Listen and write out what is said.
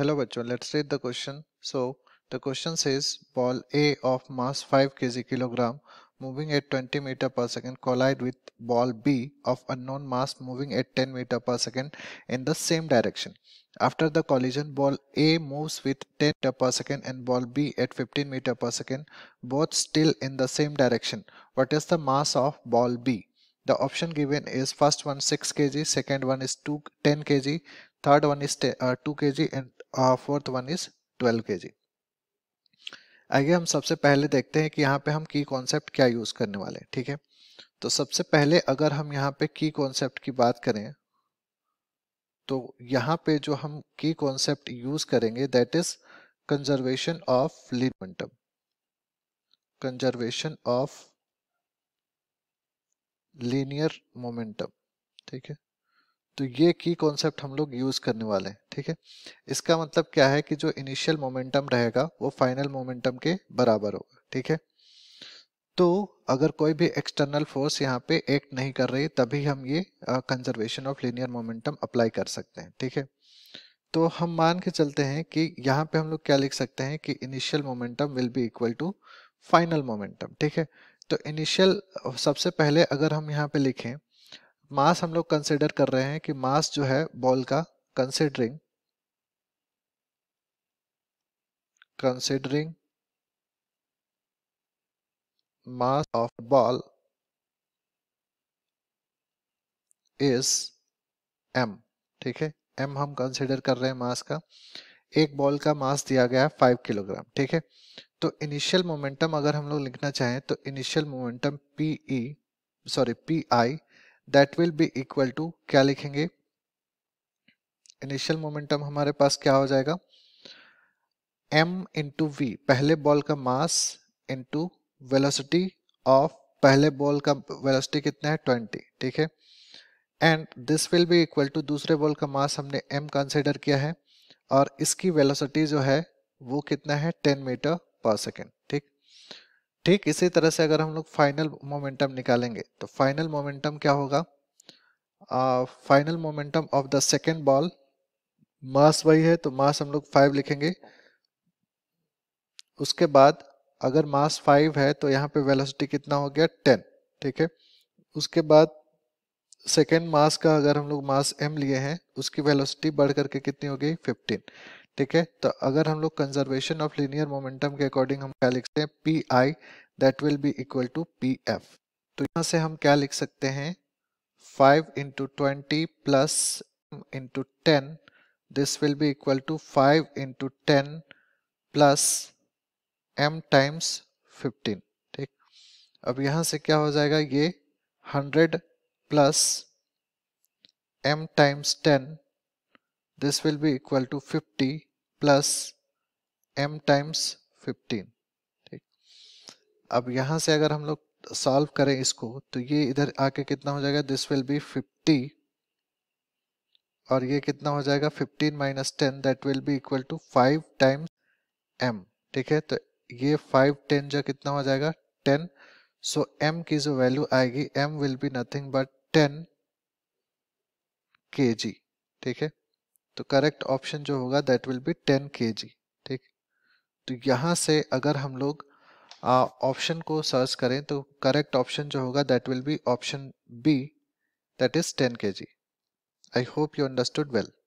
hello bachcho let's read the question so the question says ball a of mass 5 kg kilogram moving at 20 meter per second collide with ball b of unknown mass moving at 10 meter per second in the same direction after the collision ball a moves with 10 meter per second and ball b at 15 meter per second both still in the same direction what is the mass of ball b the option given is first one 6 kg second one is 2 10 kg third one is uh, 2 kg and fourth one is 12 के आगे हम सबसे पहले देखते हैं कि यहाँ पे हम की कॉन्सेप्ट क्या यूज करने वाले ठीक है तो सबसे पहले अगर हम यहाँ पे की कॉन्सेप्ट की बात करें तो यहाँ पे जो हम की कॉन्सेप्ट यूज करेंगे that is conservation of momentum conservation of linear momentum ठीक है तो ये की कॉन्सेप्ट हम लोग यूज़ करने वाले हैं ठीक है इसका मतलब क्या है कि जो इनिशियल मोमेंटम रहेगा वो फाइनल मोमेंटम के बराबर होगा ठीक है तो अगर कोई भी एक्सटर्नल फोर्स यहाँ पे एक्ट नहीं कर रही तभी हम ये conservation of linear momentum apply कर सकते हैं ठीक है तो हम मान के चलते हैं कि यहाँ पे हम लोग क्या लिख सकते हैं कि initial momentum will be equal to final momentum ठीक है तो इनिशियल सबसे पहले अगर हम यहाँ पे लिखें मास हम लोग कंसिडर कर रहे हैं कि मास जो है बॉल का considering considering mass of ball is M ठीक है एम हम कंसिडर कर रहे हैं मास का एक बॉल का मास दिया गया है फाइव किलोग्राम ठीक है तो इनिशियल मोमेंटम अगर हम लोग लिखना चाहें तो initial momentum PE sorry P I that will be equal to क्या लिखेंगे इनिशियल मोमेंटम हमारे पास क्या हो जाएगा m इंटू वी पहले बॉल का मास इंटू वेलोसिटी ऑफ पहले बॉल का वेलोसिटी कितना है ट्वेंटी ठीक है and this will be equal to दूसरे बॉल का मास हमने m कंसिडर किया है और इसकी वेलोसिटी जो है वो कितना है टेन मीटर पर सेकेंड ठीक इसी तरह से अगर हम लोग फाइनल मोमेंटम निकालेंगे तो फाइनल मोमेंटम क्या होगा final momentum of the second ball mass वही है तो मास हम लोग फाइव लिखेंगे उसके बाद अगर मास फाइव है तो यहाँ पे वेलोसिटी कितना हो गया टेन ठीक है उसके बाद सेकेंड मास का अगर हम लोग मास एम लिए हैं उसकी वेलोसिटी बढ़ करके कितनी हो गई फिफ्टीन ठीक है तो अगर हम लोग कंजर्वेशन ऑफ लीनियर मोमेंटम के अकॉर्डिंग हम क्या लिखते हैं P I that will be equal to P F तो यहाँ से हम क्या लिख सकते हैं five into twenty plus into ten this will be equal to five into ten plus M times fifteen ठीक अब यहाँ से क्या हो जाएगा ये hundred plus M times ten this will be equal to 50 plus m times 15 ठीक अब यहां से अगर हम लोग सॉल्व करें इसको तो ये इधर आके कितना हो जाएगा दिस विल बी 50 और ये कितना हो जाएगा 15 minus ten that will be equal to 5 times m ठीक है तो ये 5 10 जो कितना हो जाएगा 10 सो so m की जो वैल्यू आएगी m will be nothing but 10 के ठीक है तो करेक्ट ऑप्शन जो होगा दैट विल बी टेन के ठीक तो यहाँ से अगर हम लोग ऑप्शन को सर्च करें तो करेक्ट ऑप्शन जो होगा that will be option B that is ten K G I hope you understood well